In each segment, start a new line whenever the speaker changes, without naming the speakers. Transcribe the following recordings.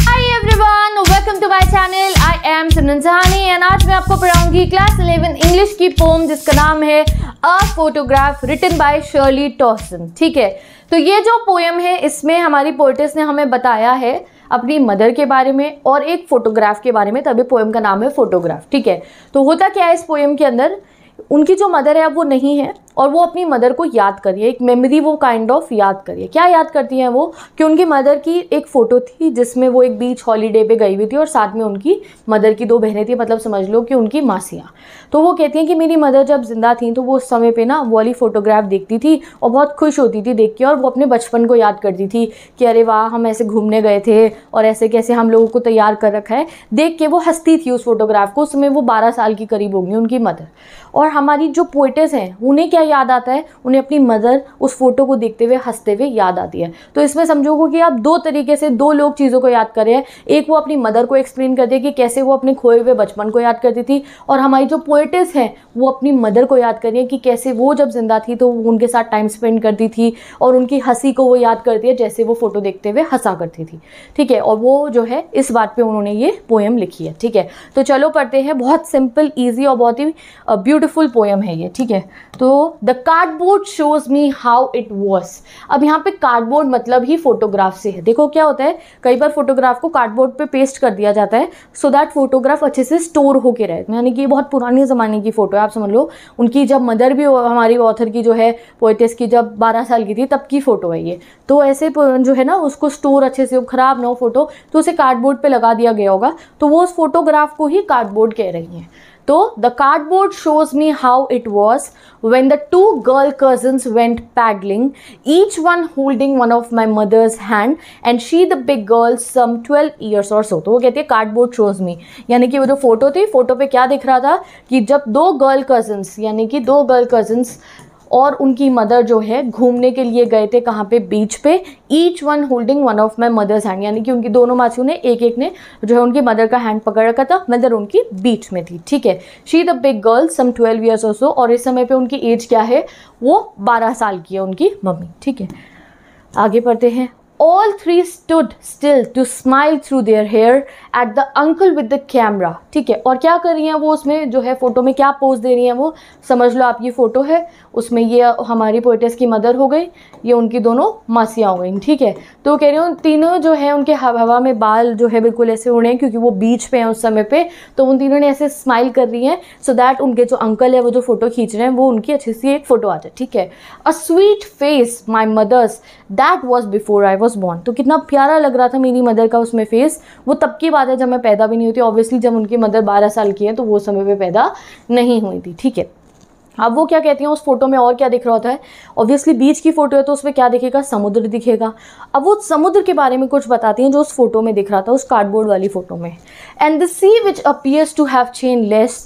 Hi everyone, welcome to my channel. I am Simran Sahani and आज मैं आपको पढ़ाऊंगी क्लास 11 इंग्लिश की पोम जिसका नाम है a photograph written by Shirley Toulson ठीक है तो ये जो पोएम है इसमें हमारी पोइटिस ने हमें बताया है अपनी मदर के बारे में और एक फोटोग्राफ के बारे में तभी तो पोएम का नाम है फोटोग्राफ ठीक है तो होता क्या है इस पोएम के अंदर उनकी जो मदर है अब वो नहीं है और वो अपनी मदर को याद करिए एक मेमोरी वो काइंड ऑफ याद करिए क्या याद करती हैं वो कि उनकी मदर की एक फ़ोटो थी जिसमें वो एक बीच हॉलीडे पे गई हुई थी और साथ में उनकी मदर की दो बहनें थी मतलब समझ लो कि उनकी मासियाँ तो वो कहती हैं कि मेरी मदर जब ज़िंदा थी तो वो उस समय पर ना वो वाली फ़ोटोग्राफ देखती थी और बहुत खुश होती थी देख के और वो अपने बचपन को याद करती थी कि अरे वाह हम ऐसे घूमने गए थे और ऐसे कैसे हम लोगों को तैयार कर रखा है देख के वो हंसती थी उस फोटोग्राफ को उस समय वो बारह साल की करीब होगी उनकी मदर और हमारी जो पोइटस हैं उन्हें क्या याद आता है उन्हें अपनी मदर उस फोटो को देखते हुए हंसते हुए याद आती है तो इसमें समझोगे कि आप दो तरीके से दो लोग चीज़ों को याद कर रहे हैं एक वो अपनी मदर को एक्सप्लेन करती है कि कैसे वो अपने खोए हुए बचपन को याद करती थी और हमारी जो पोइटिस हैं वो अपनी मदर को याद करिए कि कैसे वो जब जिंदा थी तो वो उनके साथ टाइम स्पेंड करती थी और उनकी हंसी को वो याद करती है जैसे वो फ़ोटो देखते हुए हंसा करती थी ठीक है और वो जो है इस बात पर उन्होंने ये पोएम लिखी है ठीक है तो चलो पढ़ते हैं बहुत सिंपल ईजी और बहुत ही ब्यूटिफुल पोएम है ये ठीक है तो the cardboard shows me how it was अब यहाँ पे कार्डबोर्ड मतलब ही फोटोग्राफ से है देखो क्या होता है कई बार फोटोग्राफ को कार्डबोर्ड पे पेस्ट कर दिया जाता है सो दैट फोटोग्राफ अच्छे से स्टोर होके रहे यानी कि ये बहुत पुराने ज़माने की फ़ोटो है आप समझ लो उनकी जब मदर भी हमारी ऑथर की जो है पोइटिस की जब बारह साल की थी तब की फ़ोटो है ये तो ऐसे जो है ना उसको स्टोर अच्छे से ख़राब ना हो फोटो तो उसे कार्डबोर्ड पर लगा दिया गया होगा तो वो उस फोटोग्राफ को ही कार्डबोर्ड कह रही हैं तो the cardboard shows me how it was when the two girl cousins went paddling each one holding one of my mother's hand and she the big girl some twelve years or so तो वो कहती है cardboard shows मी यानी कि वो जो photo थी photo पे क्या दिख रहा था कि जब दो गर्ल कजन्स यानी कि दो गर्ल कजन्स और उनकी मदर जो है घूमने के लिए गए थे कहाँ पे बीच पे each one holding one of my mother's hand यानी कि उनकी दोनों मासियों ने एक एक ने जो है उनकी मदर का हैंड पकड़ रखा था मदर उनकी बीच में थी ठीक है she the big girl some twelve years or so और इस समय पर उनकी एज क्या है वो बारह साल की है उनकी मम्मी ठीक है आगे पढ़ते हैं all three stood still to smile through their hair at the uncle with the camera ठीक है और क्या कर रही हैं वो उसमें जो है फ़ोटो में क्या पोज दे रही हैं वो समझ लो आपकी फ़ोटो है उसमें ये हमारी पोइटेस की मदर हो गई ये उनकी दोनों मासियाँ हो गई ठीक है तो वो कह रही हूँ तीनों जो है उनके हवा में बाल जो है बिल्कुल ऐसे उड़े हैं क्योंकि वो बीच पे हैं उस समय पे तो उन तीनों ने ऐसे स्माइल कर रही हैं सो दैट उनके जो अंकल है वो जो फ़ोटो खींच रहे हैं वो उनकी अच्छे से एक फ़ोटो आ जाए ठीक है a sweet face my mother's that was before I was born तो कितना प्यारा लग रहा था मेरी मदर का उसमें फेस वो तब की बात है जब मैं पैदा भी नहीं होती ऑब्वियसली जब उनकी मदर बारह साल की है तो वो समय पर पैदा नहीं हुई थी ठीक है अब वो क्या कहती हैं उस फोटो में और क्या दिख रहा होता है ऑब्वियसली बीच की फोटो है तो उसमें क्या दिखेगा समुद्र दिखेगा अब वो समुद्र के बारे में कुछ बताती हैं जो उस फोटो में दिख रहा था उस कार्डबोर्ड वाली फोटो में and the sea which appears to have changed less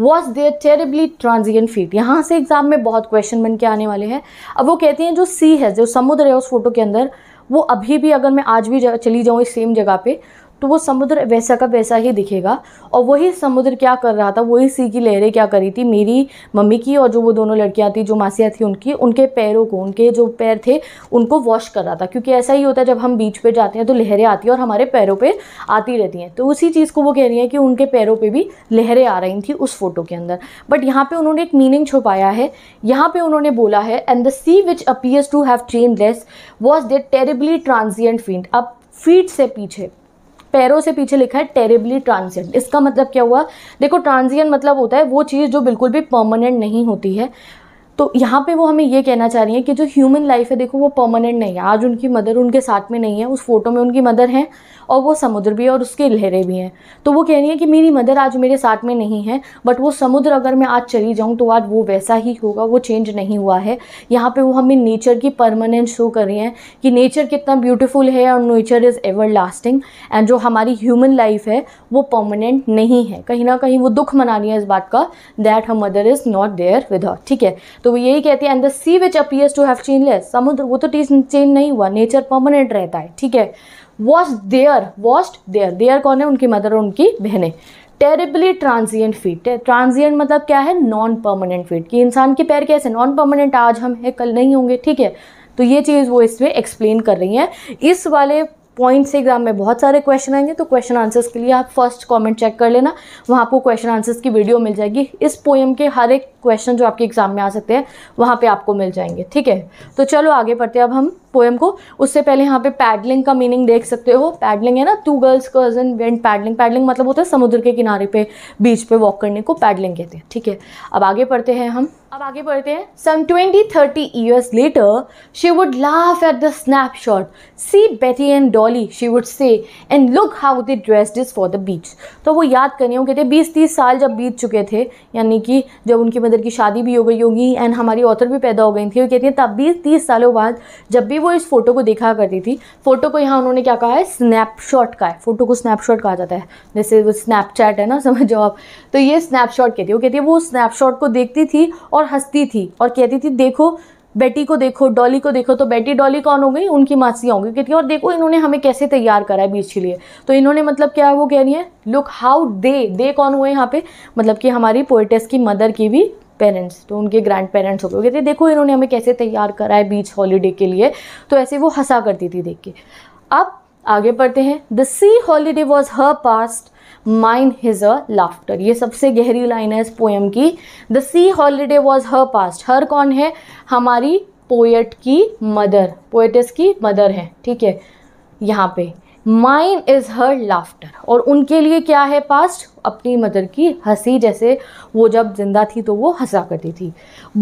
washed their terribly transient feet यहाँ से एग्जाम में बहुत क्वेश्चन बन के आने वाले हैं अब वो कहती हैं जो सी है जो समुद्र है उस फोटो के अंदर वो अभी भी अगर मैं आज भी चली जाऊँ इस सेम जगह पे तो वो समुद्र वैसा का वैसा ही दिखेगा और वही समुद्र क्या कर रहा था वही सी की लहरें क्या करी थी मेरी मम्मी की और जो वो दोनों लड़कियाँ थी जो मासियाँ थी उनकी उनके पैरों को उनके जो पैर थे उनको वॉश कर रहा था क्योंकि ऐसा ही होता है जब हम बीच पर जाते हैं तो लहरें आती हैं और हमारे पैरों पर आती रहती हैं तो उसी चीज़ को वो कह रही हैं कि उनके पैरों पर भी लहरें आ रही थी उस फोटो के अंदर बट यहाँ पर उन्होंने एक मीनिंग छुपाया है यहाँ पर उन्होंने बोला है and the sea which appears to have less washed their terribly transient feet अब फीट से पीछे पैरों से पीछे लिखा है टेरेबली ट्रांजियंट इसका मतलब क्या हुआ देखो ट्रांजियंट मतलब होता है वो चीज़ जो बिल्कुल भी परमानेंट नहीं होती है तो यहाँ पे वो हमें ये कहना चाह रही है कि जो ह्यूमन लाइफ है देखो वो परमानेंट नहीं है आज उनकी मदर उनके साथ में नहीं है उस फोटो में उनकी मदर हैं और वो समुद्र भी है और उसके लहरें भी हैं तो वो कह रही है कि मेरी मदर आज मेरे साथ में नहीं है बट वो समुद्र अगर मैं आज चली जाऊँ तो आज वो वैसा ही होगा वो चेंज नहीं हुआ है यहाँ पर वो हमें नेचर की परमानेंट शो कर रही हैं कि नेचर कितना ब्यूटिफुल है और nature is everlasting and जो हमारी ह्यूमन लाइफ है वो परमानेंट नहीं है कहीं ना कहीं वो दुख मना रही है इस बात का that her mother is not there with ठीक है तो वो यही कहती है and the sea which appears to have changeless समुद्र वो तो चेंज नहीं हुआ नेचर परमानेंट रहता है ठीक है washed their washed their their कौन है उनकी मदर और उनकी बहनें टेरेबली ट्रांजियंट फीट ट्रांजियंट मतलब क्या है नॉन परमानेंट फीट कि इंसान के पैर कैसे नॉन परमानेंट आज हम है कल नहीं होंगे ठीक है तो ये चीज़ वो इसमें एक्सप्लेन कर रही हैं इस वाले पॉइंट से एग्जाम में बहुत सारे क्वेश्चन आएंगे तो क्वेश्चन आंसर्स के लिए आप फर्स्ट कमेंट चेक कर लेना वहाँ आपको क्वेश्चन आंसर्स की वीडियो मिल जाएगी इस पोएम के हर एक क्वेश्चन जो आपके एग्जाम में आ सकते हैं वहाँ पे आपको मिल जाएंगे ठीक है तो चलो आगे बढ़ते हैं अब हम पोएम को उससे पहले यहाँ पे पैडलिंग का मीनिंग देख सकते हो पैडलिंग है ना two girls cousin went paddling paddling मतलब होता है समुद्र के किनारे पे बीच पे वॉक करने को पैडलिंग कहते हैं ठीक है अब आगे पढ़ते हैं हम अब आगे पढ़ते हैं some twenty thirty years later she would laugh at the snapshot see Betty and dolly she would say, and look how they dressed this for the beach. तो वो याद करें वो कहते बीस तीस साल जब बीत चुके थे यानी कि जब उनकी मदर की शादी भी हो गई होगी एंड हमारी ऑथर भी पैदा हो गई थी वो कहती हैं तब बीस तीस सालों बाद जब भी वो इस फ़ोटो को देखा करती थी फ़ोटो को यहाँ उन्होंने क्या कहा है स्नैपशॉट का है फ़ोटो को स्नैपशॉट कहा जाता है जैसे वो स्नैपचैट है ना समझो आप तो ये स्नैपशॉट कहती है वो कहती है वो स्नैपशॉट को देखती थी और हंसती थी और कहती थी देखो बेटी को देखो डॉली को देखो तो बेटी डॉली कौन हो गई उनकी मासियाँ हो गई कहती हैं और देखो इन्होंने हमें कैसे तैयार करा है बीच के लिए तो इन्होंने मतलब क्या है वो कह रही है लुक हाउ दे दे कौन हुए यहाँ पे मतलब कि हमारी पोइटेस की मदर की भी पेरेंट्स तो उनके ग्रैंड पेरेंट्स हो गए कहते देखो इन्होंने हमें कैसे तैयार करा है बीच हॉलीडे के लिए तो ऐसे वो हंसा करती थी देख के अब आगे बढ़ते हैं the sea holiday was her past mine is her laughter ये सबसे गहरी लाइन है इस पोएम की the sea holiday was her past her कौन है हमारी पोएट की मदर पोएटिस की मदर है ठीक है यहाँ पे माइन इज़ हर लाफ्टर और उनके लिए क्या है पास्ट अपनी मदर की हंसी जैसे वो जब जिंदा थी तो वो हंसा करती थी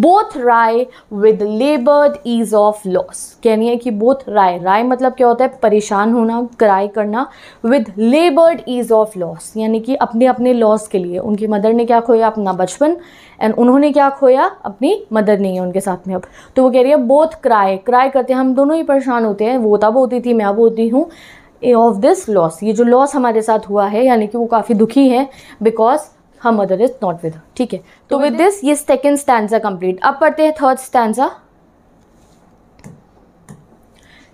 both wry with laboured ease of loss कहनी है कि बोथ राय राय मतलब क्या होता है परेशान होना कराई करना with laboured ease of loss यानी कि अपने अपने लॉस के लिए उनकी मदर ने क्या खोया अपना बचपन एंड उन्होंने क्या खोया अपनी मदर नहीं है उनके साथ में अब तो वो कह रही है बोथ क्राई क्राई करते हैं हम दोनों ही परेशान होते हैं वो तब होती थी मैं अब होती हूँ ऑफ दिस लॉस ये जो लॉस हमारे साथ हुआ है यानी कि वो काफ़ी दुखी है because her mother is not with ठीक है तो विद तो दिस ये सेकेंड स्टैंड कंप्लीट अब पढ़ते हैं third stanza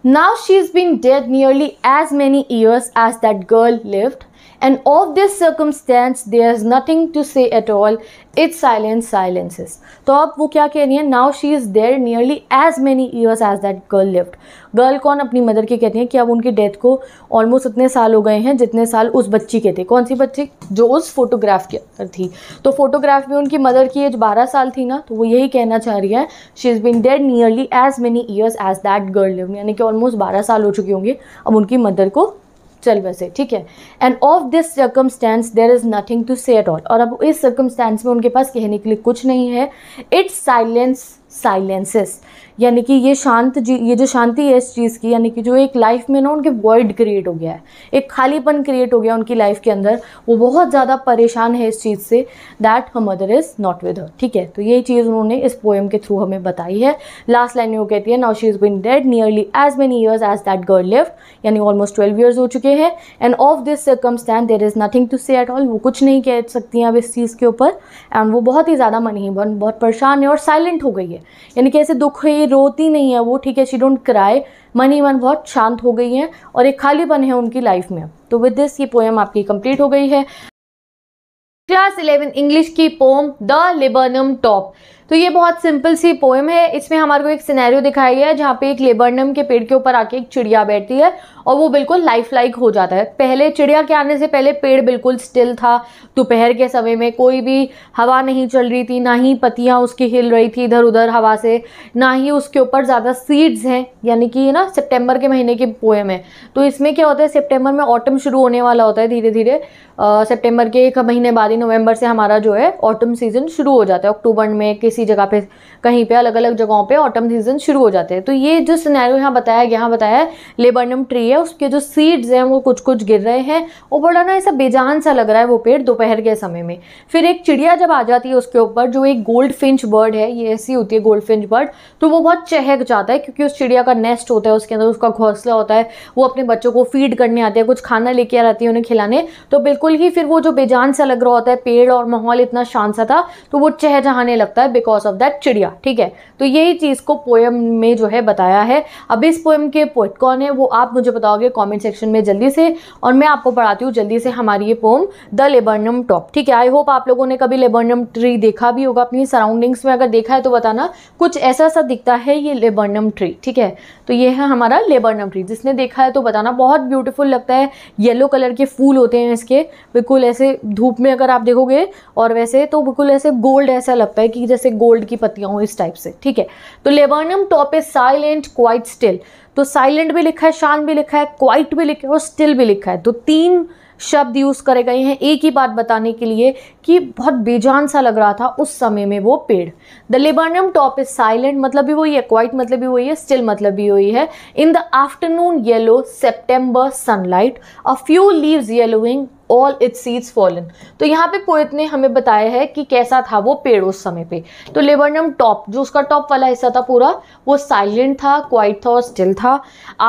Now she is been dead nearly as many years as that girl lived. And of this circumstance, there is nothing to say at all. It's silence silences. तो अब वो क्या कह रही है now she is there nearly as many years as that girl lived girl कौन अपनी mother की कहती है कि अब उनकी डेथ को ऑलमोस्ट उतने साल हो गए हैं जितने साल उस बच्ची के थे कौन सी बच्ची जो उस फोटोग्राफ की थी तो फोटोग्राफ में उनकी मदर की एज बारह साल थी ना तो वो यही कहना चाह रही है she is been dead nearly as many years as that girl lived यानी कि ऑलमोस्ट बारह साल हो चुके होंगे अब उनकी मदर को चल वैसे ठीक है and of this circumstance there is nothing to say at all और अब इस सर्कमस्टेंस में उनके पास कहने के लिए कुछ नहीं है इट्स साइलेंस साइलेंसेस यानी कि ये शांत जी ये जो शांति है इस चीज़ की यानी कि जो एक लाइफ में ना उनके वर्ड क्रिएट हो गया है एक खालीपन क्रिएट हो गया उनकी लाइफ के अंदर वो बहुत ज़्यादा परेशान है इस चीज़ से that her mother is not with her ठीक है तो यही चीज़ उन्होंने इस पोएम के थ्रू हमें बताई है लास्ट लाइन में वो कहती है now she is been dead nearly as many years as that girl lived यानी ऑलमोस्ट ट्वेल्व ईयर्स हो चुके हैं and of this circumstance there is nothing to say at all वो कुछ नहीं कह सकती हैं अब इस चीज़ के ऊपर एंड वो बहुत ही ज़्यादा बन बहुत परेशान है और साइलेंट हो गई है यानी कि ऐसे दुख ही रोती नहीं है वो ठीक है शी डोंट क्राई मन ही मन बहुत शांत हो गई है और एक खालीपन है उनकी लाइफ में तो विद दिस ये पोएम आपकी कंप्लीट हो गई है क्लास इलेवन इंग्लिश की पोम द लिबर्नम टॉप तो ये बहुत सिंपल सी पोएम है इसमें हमारे को एक सिनेरियो दिखाया गया है जहाँ पे एक लेबरनम के पेड़ के ऊपर आके एक चिड़िया बैठती है और वो बिल्कुल लाइफ लाइक हो जाता है पहले चिड़िया के आने से पहले पेड़ बिल्कुल स्टिल था दोपहर के समय में कोई भी हवा नहीं चल रही थी ना ही पत्तियाँ उसकी हिल रही थी इधर उधर हवा से ना ही उसके ऊपर ज़्यादा सीड्स हैं यानी कि ना सितंबर के महीने की पोएम है तो इसमें क्या होता है सेप्टेम्बर में ऑटम शुरू होने वाला होता है धीरे धीरे सेप्टेम्बर के एक महीने बाद ही नवंबर से हमारा जो है ऑटम सीजन शुरू हो जाता है अक्टूबर में किसी किसी जगह पे कहीं पे अलग अलग जगहों पे ऑटम सीजन शुरू हो जाते हैं तो ये जो सिनेरियो यहाँ बताया गया यहाँ बताया है लेबर्नम ट्री है उसके जो सीड्स हैं वो कुछ कुछ गिर रहे हैं वो बड़ा ना ऐसा बेजान सा लग रहा है वो पेड़ दोपहर के समय में फिर एक चिड़िया जब आ जाती है उसके ऊपर जो एक गोल्ड फिंच बर्ड है ये ऐसी होती है गोल्ड फिंच बर्ड तो वो बहुत चहक जाता है क्योंकि उस चिड़िया का नेस्ट होता है उसके अंदर उसका घोंसला होता है वो अपने बच्चों को फीड करने आते हैं कुछ खाना लेके आती है उन्हें खिलाने तो बिल्कुल ही फिर वो जो बेजान सा लग रहा होता है पेड़ और माहौल इतना शांत सा था तो वो चहचहाने लगता है बिकॉज ऑफ दैट चिड़िया ठीक है तो यही चीज़ को पोएम में जो है बताया है अब इस पोएम के पोइट कौन है वो आप मुझे बताओगे कमेंट सेक्शन में जल्दी से और मैं आपको पढ़ाती हूँ जल्दी से हमारी ये पोम द लेबर्नम टॉप ठीक है आई होप आप लोगों ने कभी लेबर्नम ट्री देखा भी होगा अपनी सराउंडिंग्स में अगर देखा है तो बताना कुछ ऐसा सा दिखता है ये लेबर्नम ट्री ठीक है तो ये है हमारा लेबर्नम ट्री जिसने देखा है तो बताना बहुत ब्यूटीफुल लगता है येलो कलर के फूल होते हैं इसके बिल्कुल ऐसे धूप में अगर आप देखोगे और वैसे तो बिल्कुल ऐसे गोल्ड ऐसा लगता है कि जैसे गोल्ड की पत्तियां हो इस टाइप से ठीक है तो laburnum top is silent quite still तो साइलेंट भी लिखा है शान भी लिखा है क्वाइट भी लिखा है और स्टिल भी लिखा है तो तीन शब्द यूज़ करे गए हैं एक ही बात बताने के लिए कि बहुत बेजान सा लग रहा था उस समय में वो पेड़ the laburnum top is silent मतलब भी वही है क्वाइट मतलब भी वही है स्टिल मतलब भी वही है in the afternoon yellow September sunlight a few leaves yellowing all its seeds fallen तो यहाँ पे पोएत ने हमें बताया है कि कैसा था वो पेड़ उस समय पे तो लेबर्नम टॉप जो उसका टॉप वाला हिस्सा था पूरा वो साइलेंट था क्वाइट था और स्टिल था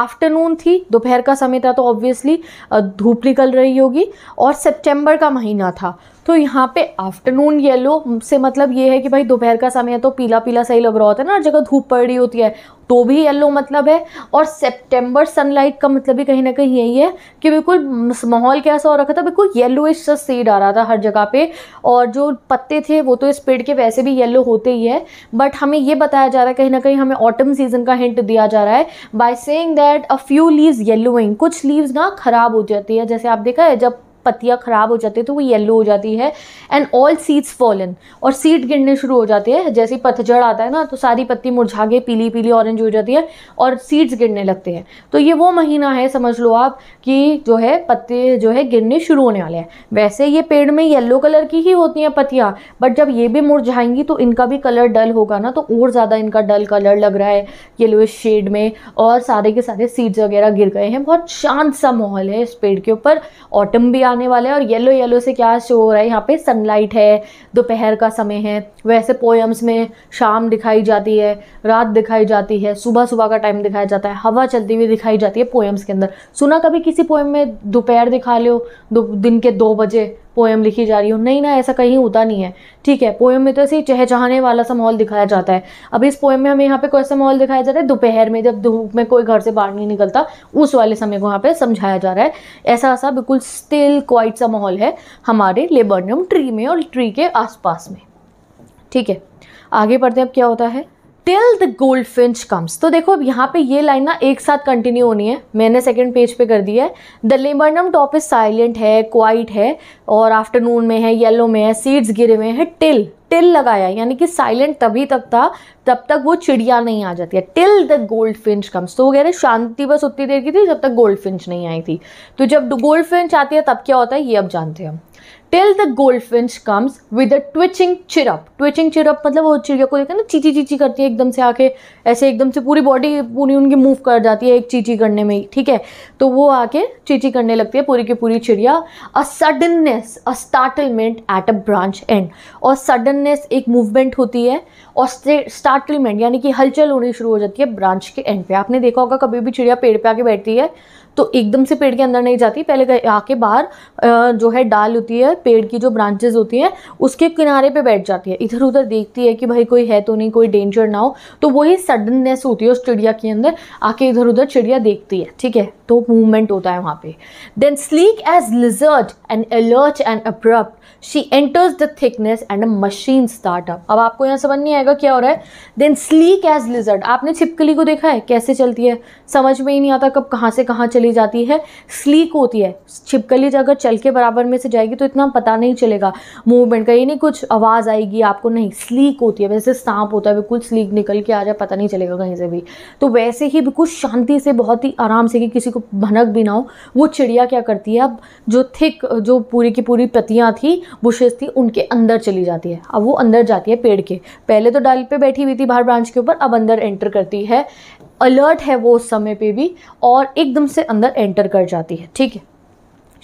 आफ्टरनून थी दोपहर का समय था तो ऑब्वियसली धूप निकल रही होगी और सितंबर का महीना था तो यहाँ पे आफ्टरनून येलो से मतलब ये है कि भाई दोपहर का समय है तो पीला पीला सही लग रहा होता है ना हर जगह धूप पड़ रही होती है तो भी येलो मतलब है और सितंबर सनलाइट का मतलब भी कहीं ना कहीं यही है कि बिल्कुल माहौल कैसा हो रखा था बिल्कुल येलो इस सेड आ रहा था हर जगह पे और जो पत्ते थे वो तो इस पेड़ के वैसे भी येलो होते ही है बट हमें ये बताया जा रहा है कहीं ना कहीं हमें ऑटम सीजन का हिंट दिया जा रहा है by saying that a few leaves yellowing कुछ लीव्स ना ख़राब हो जाती है जैसे आप देखा है जब पत्तियाँ ख़राब तो हो जाती है तो वो येलो हो जाती है एंड ऑल सीड्स फॉलन और सीड गिरने शुरू हो जाते हैं जैसे पतझड़ आता है ना तो सारी पत्ती मुरझा के पीली पीली ऑरेंज हो जाती है और सीड्स गिरने लगते हैं तो ये वो महीना है समझ लो आप कि जो है पत्ते जो है गिरने शुरू होने वाले हैं वैसे ये पेड़ में येलो कलर की ही होती हैं पत्तियाँ बट जब ये भी मुरझाएंगी तो इनका भी कलर डल होगा ना तो और ज़्यादा इनका डल कलर लग रहा है येलो शेड में और सारे के सारे सीड्स वगैरह गिर गए हैं बहुत शांत सा माहौल है इस पेड़ के ऊपर ऑटम भी आने वाला है और येलो येलो से क्या शो हो रहा है यहाँ पे सनलाइट है दोपहर का समय है वैसे पोएम्स में शाम दिखाई जाती है रात दिखाई जाती है सुबह सुबह का टाइम दिखाया जाता है हवा चलती हुई दिखाई जाती है पोएम्स के अंदर सुना कभी किसी पोएम में दोपहर दिखा लो दिन के दो बजे पोएम लिखी जा रही हो नहीं ना ऐसा कहीं होता नहीं है ठीक है पोएम में तो ऐसे चहचहाने वाला सा माहौल दिखाया जाता है अब इस पोएम में हमें यहाँ पे कोई ऐसा माहौल दिखाया जाता है दोपहर में जब धूप में कोई घर से बाहर नहीं निकलता उस वाले समय को यहाँ पे समझाया जा रहा है ऐसा ऐसा बिल्कुल स्टिल क्वाइट सा माहौल है हमारे लेबर ट्री में और ट्री के आसपास में ठीक है आगे बढ़ते हैं अब क्या होता है till the goldfinch comes तो देखो अब यहाँ पे ये लाइन ना एक साथ कंटिन्यू होनी है मैंने सेकेंड पेज पे कर दी है the laburnum top is silent है क्वाइट है और आफ्टरनून में है येलो में है सीड्स गिरे हुए हैं टिल टिल लगाया यानी कि साइलेंट तभी तक था तब तक वो चिड़िया नहीं आ जाती है till the goldfinch comes तो वो कह रहे शांति बस उतनी देर की थी जब तक गोल्ड फिंच नहीं आई थी तो जब गोल्ड फिंच आती है तब क्या होता है ये अब जानते हैं till the goldfinch comes with a twitching chirp twitching chirp मतलब वो चिड़िया को देखा ना चीची चीची करती है एकदम से आके ऐसे एकदम से पूरी बॉडी पूरी उनकी मूव कर जाती है एक चीची करने में ही ठीक है तो वो आके चीची करने लगती है पूरी की पूरी चिड़िया a suddenness a startlement at a branch and और सडननेस एक मूवमेंट होती है और स्टार्टलमेंट यानी कि हलचल होनी शुरू हो जाती है ब्रांच के एंड पे आपने देखा होगा कभी भी चिड़िया पेड़ पे आके बैठती है तो एकदम से पेड़ के अंदर नहीं जाती पहले आके बाहर जो है डाल होती है पेड़ की जो ब्रांचेज होती हैं उसके किनारे पर बैठ जाती है इधर उधर देखती है कि भाई कोई है तो नहीं कोई डेंजर ना हो तो वही सडननेस होती है उस चिड़िया के अंदर आके इधर उधर चिड़िया देखती है ठीक है तो मूवमेंट होता है वहाँ पे then sleek as lizard and alert and abrupt she enters the thickness and a machine starts up अब आपको यहाँ समझ नहीं आएगा क्या हो रहा है देन स्लीक एज लिजर्ट आपने छिपकली को देखा है कैसे चलती है समझ में ही नहीं आता कब कहाँ से कहाँ चली जाती है स्लीक होती है छिपकली अगर चल के बराबर में से जाएगी तो इतना पता नहीं चलेगा मूवमेंट का ये नहीं कुछ आवाज़ आएगी आपको नहीं स्लीक होती है वैसे सांप होता है बिल्कुल स्लीक निकल के आ जाए पता नहीं चलेगा कहीं से भी तो वैसे ही बिल्कुल शांति से बहुत ही आराम से कि किसी को उसको भनक भी ना हो वो चिड़िया क्या करती है अब जो थिक जो पूरी की पूरी पत्तियाँ थी बुशेज़ थी उनके अंदर चली जाती है अब वो अंदर जाती है पेड़ के पहले तो डाल पे बैठी हुई थी बाहर ब्रांच के ऊपर अब अंदर एंटर करती है अलर्ट है वो उस समय पे भी और एकदम से अंदर एंटर कर जाती है ठीक है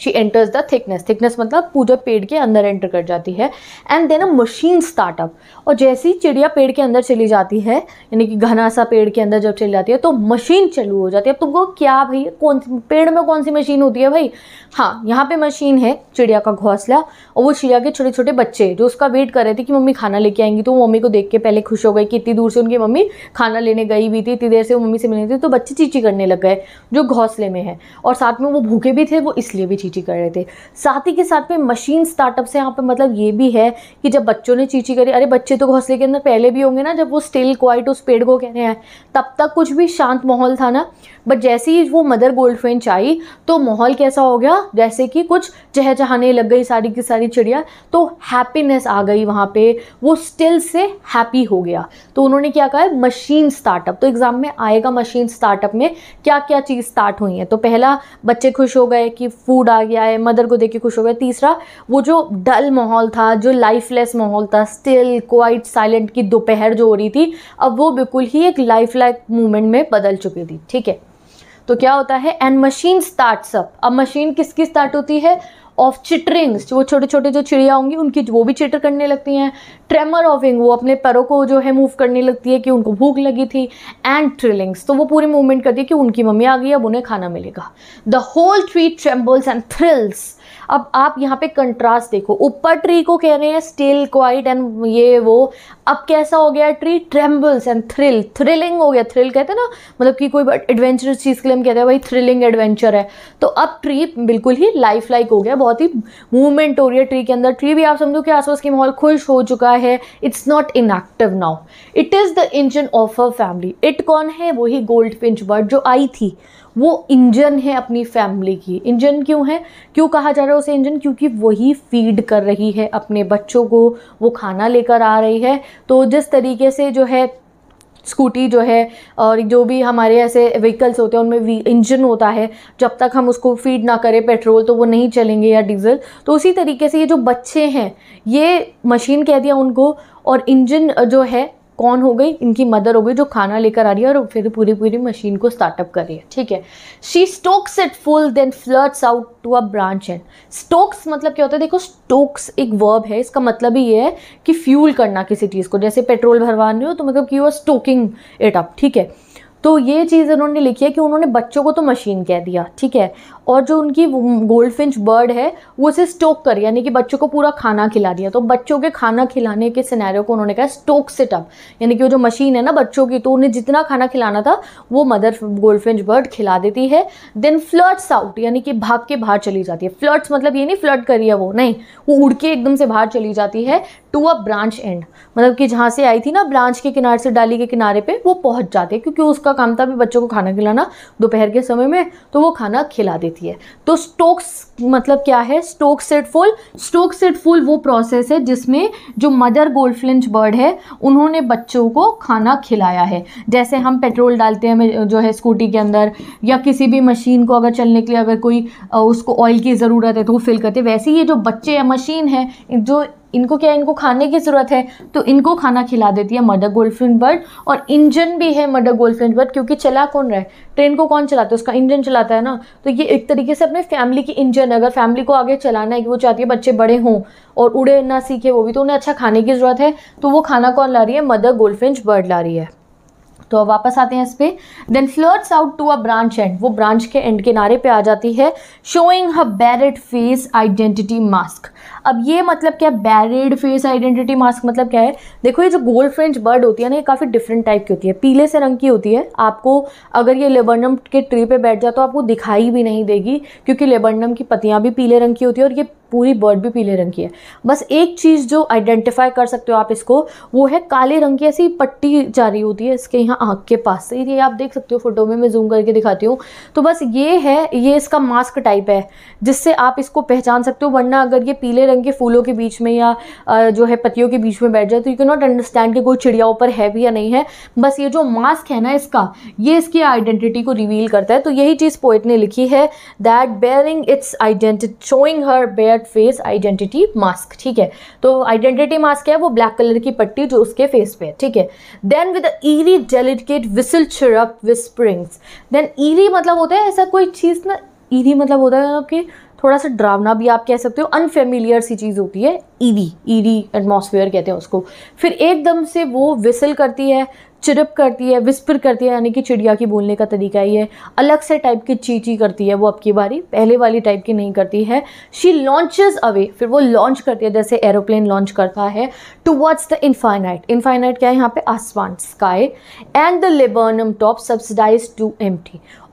she enters the thickness thickness मतलब पूजा पेड़ के अंदर एंटर कर जाती है and then a machine starts up और जैसे ही चिड़िया पेड़ के अंदर चली जाती है यानी कि घना सा पेड़ के अंदर जब चली जाती है तो मशीन चालू हो जाती है अब तुमको क्या भाई कौन सी पेड़ में कौन सी मशीन होती है भाई हाँ यहाँ पे मशीन है चिड़िया का घोंसला और वो चिड़िया के छोटे छोटे बच्चे जो उसका वेट कर रहे थे कि मम्मी खाना लेके आएंगी तो वो मम्मी को देख के पहले खुश हो गई कि इतनी दूर से उनकी मम्मी खाना लेने गई भी थी इतनी देर से वो मम्मी से मिलने थी तो बच्चे चीची करने लग गए जो घोंसले में है और साथ में वो भूखे भी थे वो इसलिए भी चीची कर रहे थे साथ ही के साथ में मशीन स्टार्टअप से यहाँ पर मतलब ये भी है कि जब बच्चों ने चीची करी अरे बच्चे तो घोंसले के अंदर पहले भी होंगे ना जब वो स्टिल क्वाइट उस पेड़ को कह रहे हैं तब तक कुछ भी शांत माहौल था ना बट जैसे ही वो मदर गोल्ड फिंच आई तो माहौल कैसा हो गया जैसे कि कुछ चहचहाने लग गई सारी की सारी चिड़िया तो हैप्पीनेस आ गई वहाँ पे वो स्टिल से हैप्पी हो गया तो उन्होंने क्या कहा मशीन स्टार्टअप तो एग्ज़ाम में आएगा मशीन स्टार्टअप में क्या क्या चीज़ स्टार्ट हुई है तो पहला बच्चे खुश हो गए कि फूड आ गया है मदर को देख के खुश हो गए तीसरा वो जो डल माहौल था जो लाइफलेस माहौल था स्टिल क्वाइट साइलेंट की दोपहर जो हो रही थी अब वो बिल्कुल ही एक लाइफ लाइक मूवमेंट में बदल चुकी थी ठीक है तो क्या होता है एंड मशीन स्टार्ट अप अब मशीन किसकी स्टार्ट होती है ऑफ चिटरिंग्स वो छोटे छोटे जो चिड़िया होंगी उनकी वो भी चिटर करने लगती हैं ट्रेमर ऑफिंग वो अपने पैरों को जो है मूव करने लगती है कि उनको भूख लगी थी एंड ट्रिलिंग्स तो वो पूरी मूवमेंट करती है कि उनकी मम्मी आ गई अब उन्हें खाना मिलेगा the whole tree trembles and thrills अब आप यहाँ पे कंट्रास्ट देखो ऊपर ट्री को कह रहे हैं स्टिल क्वाइट एंड ये वो अब कैसा हो गया tree trembles and thrill thrilling हो गया थ्रिल कहते हैं ना मतलब कि कोई एडवेंचरस चीज़ के लिए हम कहते हैं भाई थ्रिलिंग एडवेंचर है तो अब ट्री बिल्कुल ही लाइफ लाइक हो गया बहुत ही मूवमेंट हो रही है ट्री के अंदर ट्री भी आप समझो कि आसपास के माहौल खुश हो चुका है it's not inactive now it is the engine of a family it कौन है वही गोल्ड पिंच बर्ड जो आई थी वो इंजन है अपनी फैमिली की इंजन क्यों है क्यों कहा जा रहा है उसे इंजन क्योंकि वही फीड कर रही है अपने बच्चों को वो खाना लेकर आ रही है तो जिस तरीके से जो है स्कूटी जो है और जो भी हमारे ऐसे व्हीकल्स होते हैं उनमें इंजन होता है जब तक हम उसको फीड ना करें पेट्रोल तो वो नहीं चलेंगे या डीजल तो उसी तरीके से ये जो बच्चे हैं ये मशीन कह दिया उनको और इंजन जो है कौन हो गई इनकी मदर हो गई जो खाना लेकर आ रही है और फिर पूरी पूरी मशीन को स्टार्टअप कर रही है ठीक है she stokes it full then flirts out to a branch and stokes मतलब क्या होता है देखो स्टोक्स एक वर्ब है इसका मतलब ये है कि फ्यूल करना किसी चीज़ को जैसे पेट्रोल भरवाने हो तो मतलब कि you are stoking it up ठीक है तो ये चीज़ इन्होंने लिखी है कि उन्होंने बच्चों को तो मशीन कह दिया ठीक है और जो उनकी गोल्ड फिंच बर्ड है वो उसे स्टोक कर यानी कि बच्चों को पूरा खाना खिला दिया तो बच्चों के खाना खिलाने के सिनेरियो को उन्होंने कहा स्टोक सेटअप यानी कि वो जो मशीन है ना बच्चों की तो उन्हें जितना खाना खिलाना था वो मदर गोल्ड फिंच बर्ड खिला देती है देन फ्लर्ट्स आउट यानी कि भाग के बाहर चली जाती है फ्लर्ट्स मतलब ये नहीं फ्लर्ट करी है वो नहीं वो उड़ के एकदम से बाहर चली जाती है टू अ ब्रांच एंड मतलब कि जहाँ से आई थी ना ब्रांच के किनारे से डाली के किनारे पर वो पहुँच जाती है क्योंकि उसका का काम था भी बच्चों को खाना खिलाना दोपहर के समय में तो वो खाना खिला देती है तो स्टोक्स मतलब क्या है stokes it full stokes it full वो प्रोसेस है जिसमें जो मदर गोल्डफ्लिंच बर्ड है उन्होंने बच्चों को खाना खिलाया है जैसे हम पेट्रोल डालते हैं जो है स्कूटी के अंदर या किसी भी मशीन को अगर चलने के लिए अगर कोई उसको ऑयल की ज़रूरत है तो वो फिल करते वैसे ये जो बच्चे या मशीन है जो इनको क्या इनको खाने की ज़रूरत है तो इनको खाना खिला देती है मदर गोल्फिन बर्ड और इंजन भी है मदर गोल्फिन बर्ड क्योंकि चला कौन रहा है ट्रेन को कौन चलाता है उसका इंजन चलाता है ना तो ये एक तरीके से अपने फैमिली की इंजन अगर फैमिली को आगे चलाना है कि वो चाहती है बच्चे बड़े हों और उड़े ना सीखे वो भी तो उन्हें अच्छा खाने की ज़रूरत है तो वो खाना कौन ला रही है मदर गोल्डफिंच बर्ड ला रही है तो अब वापस आते हैं इस पर then flirts out to a branch and वो ब्रांच के एंड किनारे पे आ जाती है showing her barred face identity mask अब ये मतलब क्या है बैरिड फेस आइडेंटिटी मास्क मतलब क्या है देखो ये जो गोल्ड फ्रेंच बर्ड होती है ना ये काफ़ी डिफरेंट टाइप की होती है पीले से रंग की होती है आपको अगर ये लेबर्नम के ट्री पे बैठ जाए तो आपको दिखाई भी नहीं देगी क्योंकि लेबर्नम की पतियाँ भी पीले रंग की होती है और ये पूरी बर्ड भी पीले रंग की है बस एक चीज़ जो आइडेंटिफाई कर सकते हो आप इसको वो है काले रंग की ऐसी पट्टी जा रही होती है इसके यहाँ आँख के पास से ये आप देख सकते हो फोटो में मैं जूम करके दिखाती हूँ तो बस ये है ये इसका मास्क टाइप है जिससे आप इसको पहचान सकते हो वरना अगर ये पीले रंग रंग के फूलों के बीच में या जो है पतियों के बीच में बैठ जाए तो यू कैन नॉट अंडरस्टैंड कि कोई चिड़िया ऊपर है भी या नहीं है बस ये जो मास्क है ना इसका ये इसकी आइडेंटिटी को रिवील करता है तो यही चीज़ पोइट ने लिखी है that bearing its identity showing her bare face identity mask ठीक है तो आइडेंटिटी मास्क है वो ब्लैक कलर की पट्टी जो उसके फेस पे है ठीक है then with eerie delicate whistle chirp whisperings then eerie मतलब होता है ऐसा कोई चीज़ ना ईरी मतलब होता है आपकी थोड़ा सा डरावना भी आप कह सकते हो अनफेमिलियर सी चीज़ होती है ईवी ईडी एटमॉस्फेयर कहते हैं उसको फिर एकदम से वो विसल करती है चिरप करती है विस्पर करती है यानी कि चिड़िया की बोलने का तरीका ही है अलग से टाइप की चीची करती है वो अब की बारी पहले वाली टाइप की नहीं करती है शी लॉन्चेज अवे फिर वो लॉन्च करती है जैसे एरोप्लेन लॉन्च करता है towards the infinite infinite क्या है यहाँ पे आसमान sky and the laburnum top subsides to एम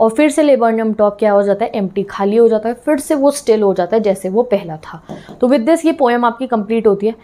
और फिर से लेबर्नम टॉप क्या हो जाता है एम खाली हो जाता है फिर से वो स्टिल हो जाता है जैसे वो पहला था तो विद दिस ये पोएम आपकी कंप्लीट होती है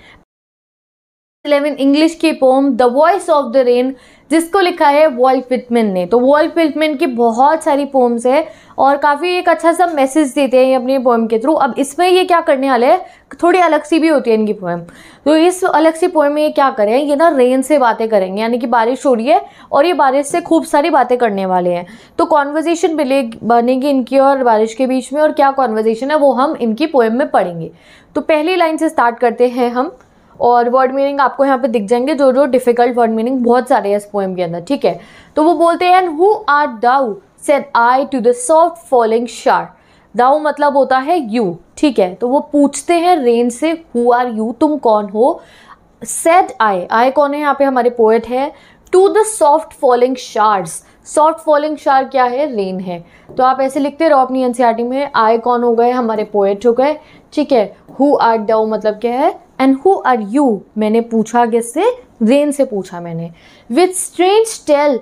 इलेवन इंग्लिश की poem the voice of the rain जिसको लिखा है वॉल विटमैन ने तो वॉल विटमैन की बहुत सारी पोम्स है और काफ़ी एक अच्छा सा मैसेज देते हैं अपनी पोएम के थ्रू अब इसमें ये क्या करने वाले हैं थोड़ी अलग सी भी होती है इनकी पोएम तो इस अलग सी पोएम में ये क्या करें ये ना रेन से बातें करेंगे यानी कि बारिश हो रही है और ये बारिश से खूब सारी बातें करने वाले हैं तो कॉन्वर्जेशन मिले बनेगी इनकी और बारिश के बीच में और क्या कॉन्वर्जेशन है वो हम इनकी पोएम में पढ़ेंगे तो पहली लाइन से स्टार्ट करते हैं हम और वर्ड मीनिंग आपको यहाँ पे दिख जाएंगे जो जो डिफिकल्ट वर्ड मीनिंग बहुत सारे हैं इस पोएम के अंदर ठीक है तो वो बोलते हैं and who are thou said I to the soft falling shower thou मतलब होता है यू ठीक है तो वो पूछते हैं रेन से हु आर यू तुम कौन हो सेट आई आई कौन है यहाँ पे हमारे पोएट है to the soft falling showers soft falling shower क्या है रेन है तो आप ऐसे लिखते रहो अपनी एनसीआरटी e में आई कौन हो गए हमारे पोएट हो गए ठीक है हु आर डाउ मतलब क्या है एंड हु आर यू मैंने पूछा से रेन से पूछा मैंने with strange tell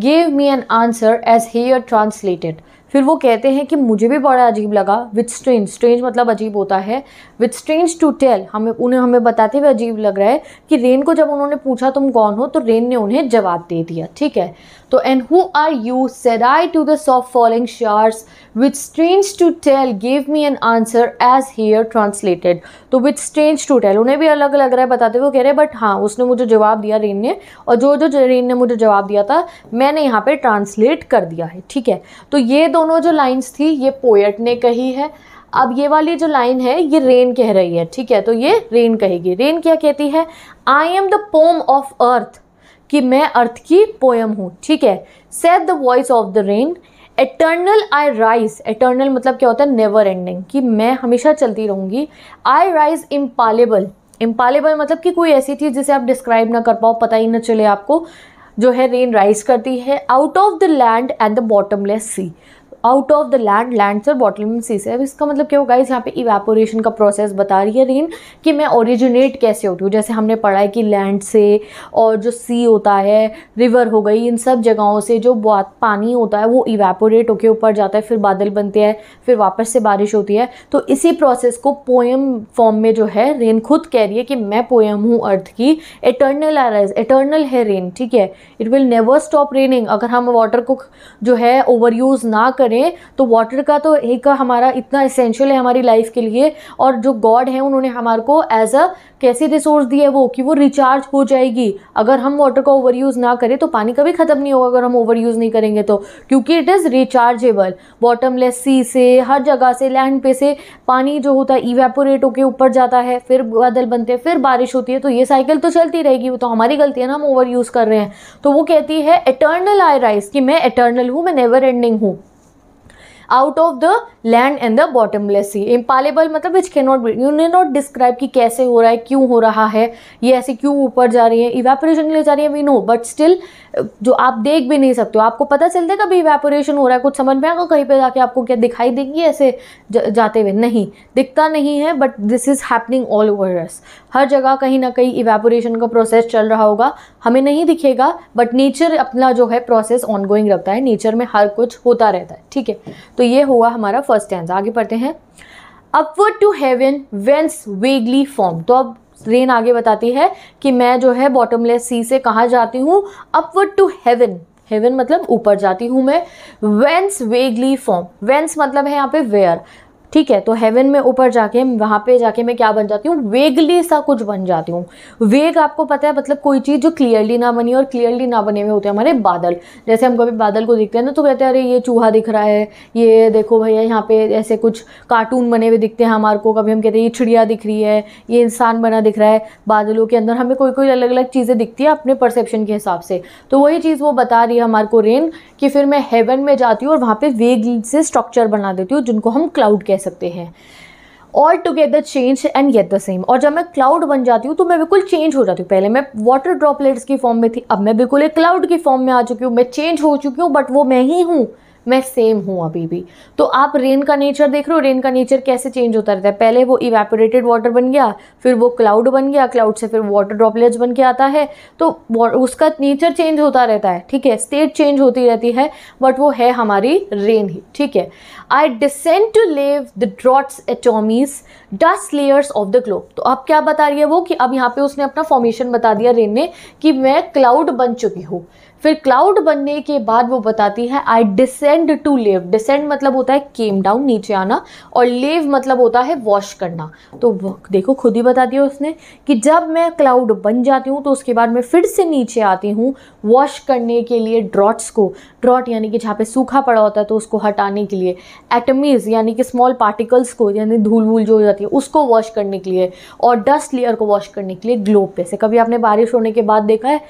gave me an answer as here translated फिर वो कहते हैं कि मुझे भी बड़ा अजीब लगा विथ स्ट्रेंज स्ट्रेंज मतलब अजीब होता है विथ स्ट्रेंज टू टेल हमें उन्हें हमें बताते हुए अजीब लग रहा है कि रेन को जब उन्होंने पूछा तुम कौन हो तो रेन ने उन्हें जवाब दे दिया ठीक है तो and who are you said I to the soft falling showers which strange to tell gave me an answer as here translated तो विथ स्ट्रेंज टू टेल उन्हें भी अलग अलग रहा है बताते हुए कह रहे हैं बट हाँ उसने मुझे जवाब दिया रेन ने और जो जो रेन ने मुझे जवाब दिया था मैंने यहाँ पर ट्रांसलेट कर दिया है ठीक है तो ये दोनों जो लाइन्स थी ये पोएट ने कही है अब ये वाली जो लाइन है ये रेन कह रही है ठीक है तो ये रेन कहेगी रेन क्या कहती है I am the poem of earth कि मैं अर्थ की पोयम हूँ ठीक है said the voice of the rain eternal I rise eternal मतलब क्या होता है नेवर एंडिंग कि मैं हमेशा चलती रहूँगी आई राइज इम्पालेबल इम्पालेबल मतलब कि कोई ऐसी चीज़ जिसे आप डिस्क्राइब ना कर पाओ पता ही ना चले आपको जो है रेन राइज करती है out of the land and the bottomless sea out of the land land से में सी से अब इसका मतलब क्या होगा इस यहाँ पे इवेपोरेशन का प्रोसेस बता रही है रेन कि मैं ओरिजिनेट कैसे होती हूँ जैसे हमने पढ़ा है कि लैंड से और जो सी होता है रिवर हो गई इन सब जगहों से जो पानी होता है वो इवेपोरेट होकर ऊपर जाता है फिर बादल बनते हैं फिर वापस से बारिश होती है तो इसी प्रोसेस को पोएम फॉर्म में जो है रेन खुद कह रही है कि मैं पोएम हूँ अर्थ की एटर्नल आरज एटर्नल है रेन ठीक है it will never stop raining अगर हम वाटर को जो है ओवर यूज़ ना कर करें तो वाटर का तो एक हमारा इतना इसेंशियल है हमारी लाइफ के लिए और जो गॉड है उन्होंने हमारे को एज अ कैसे रिसोर्स दिया है वो कि वो रिचार्ज हो जाएगी अगर हम वाटर का ओवर यूज़ ना करें तो पानी कभी ख़त्म नहीं होगा अगर हम ओवर यूज़ नहीं करेंगे तो क्योंकि it is rechargeable bottomless sea से हर जगह से लैंड पे से पानी जो होता है इवेपोरेट होकर ऊपर जाता है फिर बादल बनते हैं फिर बारिश होती है तो ये साइकिल तो चलती रहेगी वो तो हमारी गलती है ना हम ओवर यूज़ कर रहे हैं तो वो कहती है एटर्नल आई राइस कि मैं एटर्नल हूँ मैं नेवर एंडिंग हूँ out of the land and the bottomless sea impalpable मतलब विच के नॉट यू ने नॉट डिस्क्राइब कि कैसे हो रहा है क्यों हो रहा है ये ऐसे क्यों ऊपर जा रही है इवेपोरेशन के लिए जा रही है वी नो बट स्टिल जो आप देख भी नहीं सकते हो आपको पता चलता है कभी इवेपोरेशन हो रहा है कुछ समझ में आएगा कहीं पर जाके आपको क्या दिखाई देगी ऐसे जाते हुए नहीं दिखता नहीं है but this is happening all over us हर जगह कहीं ना कहीं इवेपोरेशन का प्रोसेस चल रहा होगा हमें नहीं दिखेगा बट नेचर अपना जो है प्रोसेस ऑन गोइंग रखता है नेचर में हर कुछ होता रहता है ठीक है तो ये हुआ हमारा फर्स्ट टेंस आगे पढ़ते हैं upward to heaven whence vaguely form तो अब रेन आगे बताती है कि मैं जो है बॉटमलेस सी से कहाँ जाती हूँ अपवर्ड टू हेवन हेवन मतलब ऊपर जाती हूँ मैं वेंस वेगली फॉर्म वेंस मतलब है यहाँ पे वेयर ठीक है तो हेवन में ऊपर जाके वहाँ पे जाके मैं क्या बन जाती हूँ वेगली सा कुछ बन जाती हूँ वेग आपको पता है मतलब कोई चीज़ जो क्लियरली ना बनी और क्लियरली ना बने हुए होते हैं हमारे बादल जैसे हम कभी बादल को देखते हैं ना तो कहते हैं अरे ये चूहा दिख रहा है ये देखो भैया यहाँ पे ऐसे कुछ कार्टून बने हुए दिखते हैं हमारे को कभी हम कहते हैं ये चिड़िया दिख रही है ये इंसान बना दिख रहा है बादलों के अंदर हमें कोई कोई अलग अलग चीज़ें दिखती है अपने परसेप्शन के हिसाब से तो वही चीज़ वो बता रही है हमारे को रेन कि फिर मैं हेवन में जाती हूँ और वहाँ पर वेग से स्ट्रक्चर बना देती हूँ जिनको हम क्लाउड कहते सकते हैं altogether change and yet the same और जब मैं क्लाउड बन जाती हूँ तो मैं बिल्कुल चेंज हो जाती हूँ पहले मैं वाटर ड्रॉपलेट्स की फॉर्म में थी अब मैं बिल्कुल एक क्लाउड की फॉर्म में आ चुकी हूँ मैं चेंज हो चुकी हूँ बट वो मैं ही हूँ मैं सेम हूँ अभी भी तो आप रेन का नेचर देख रहे हो रेन का नेचर कैसे चेंज होता रहता है पहले वो इवेपोरेटेड वाटर बन गया फिर वो क्लाउड बन गया क्लाउड से फिर वाटर ड्रॉपलेट्स बन के आता है तो उसका नेचर चेंज होता रहता है ठीक है स्टेट चेंज होती रहती है बट वो है हमारी रेन ही ठीक है I descend to lave the droughts atomies dust layers of the globe तो अब क्या बता रही है वो कि अब यहाँ पे उसने अपना फॉर्मेशन बता दिया रेन ने कि मैं क्लाउड बन चुकी हूँ फिर क्लाउड बनने के बाद वो बताती है I descend to lave descend मतलब होता है केम डाउन नीचे आना और लेव मतलब होता है वॉश करना तो देखो खुद ही बता दिया उसने कि जब मैं क्लाउड बन जाती हूँ तो उसके बाद मैं फिर से नीचे आती हूँ वॉश करने के लिए ड्रॉट्स को ड्रॉट यानी कि जहाँ पे सूखा पड़ा होता है तो उसको हटाने के लिए एटमीज़ यानी कि स्मॉल पार्टिकल्स को यानी धूल वूल जो हो जाती है उसको वॉश करने के लिए और डस्ट लेयर को वॉश करने के लिए ग्लोब पे से कभी आपने बारिश होने के बाद देखा है